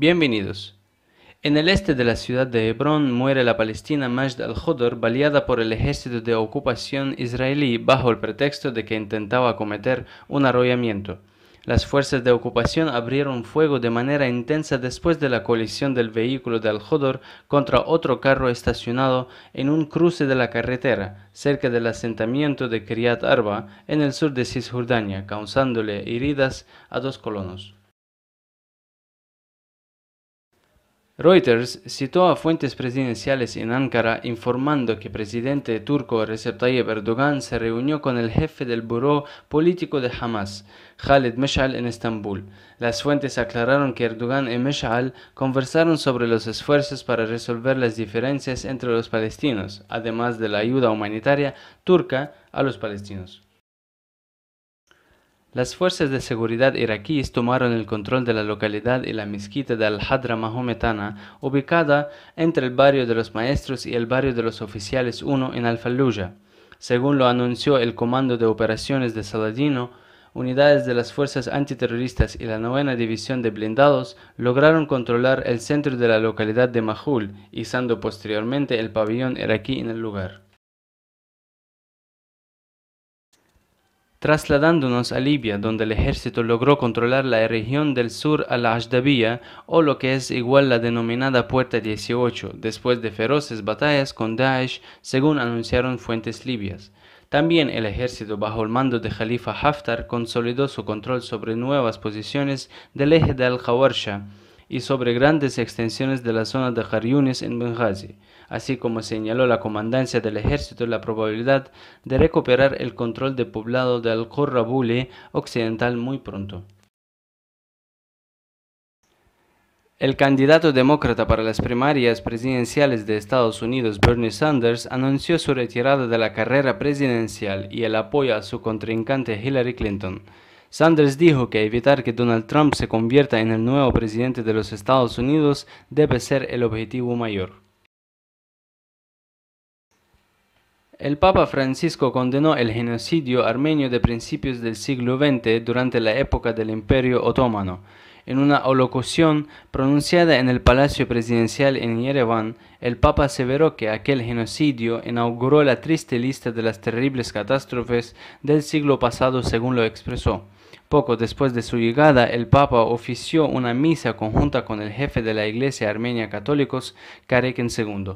Bienvenidos. En el este de la ciudad de Hebrón muere la palestina Majd al hodor baleada por el ejército de ocupación israelí bajo el pretexto de que intentaba cometer un arrollamiento. Las fuerzas de ocupación abrieron fuego de manera intensa después de la colisión del vehículo de al hodor contra otro carro estacionado en un cruce de la carretera cerca del asentamiento de Kiryat Arba en el sur de Cisjordania, causándole heridas a dos colonos. Reuters citó a fuentes presidenciales en Ankara informando que el presidente turco Recep Tayyip Erdogan se reunió con el jefe del buró político de Hamas, Khaled Meshal, en Estambul. Las fuentes aclararon que Erdogan y Meshal conversaron sobre los esfuerzos para resolver las diferencias entre los palestinos, además de la ayuda humanitaria turca a los palestinos. Las fuerzas de seguridad iraquíes tomaron el control de la localidad y la mezquita de Al-Hadra Mahometana, ubicada entre el barrio de los maestros y el barrio de los oficiales 1 en Al-Fallujah. Según lo anunció el Comando de Operaciones de Saladino, unidades de las fuerzas antiterroristas y la novena división de blindados lograron controlar el centro de la localidad de Mahul, izando posteriormente el pabellón iraquí en el lugar. trasladándonos a Libia, donde el ejército logró controlar la región del sur a la Ashdabiya, o lo que es igual la denominada Puerta 18, después de feroces batallas con Daesh, según anunciaron fuentes libias. También el ejército bajo el mando de Khalifa Haftar consolidó su control sobre nuevas posiciones del eje de al y sobre grandes extensiones de la zona de Jaryunis en Benghazi, así como señaló la comandancia del ejército la probabilidad de recuperar el control del poblado de al occidental muy pronto. El candidato demócrata para las primarias presidenciales de Estados Unidos, Bernie Sanders, anunció su retirada de la carrera presidencial y el apoyo a su contrincante Hillary Clinton. Sanders dijo que evitar que Donald Trump se convierta en el nuevo presidente de los Estados Unidos debe ser el objetivo mayor. El Papa Francisco condenó el genocidio armenio de principios del siglo XX durante la época del Imperio Otomano. En una olocución pronunciada en el Palacio Presidencial en Yerevan, el Papa aseveró que aquel genocidio inauguró la triste lista de las terribles catástrofes del siglo pasado, según lo expresó. Poco después de su llegada, el Papa ofició una misa conjunta con el jefe de la Iglesia Armenia Católicos, Karekin II.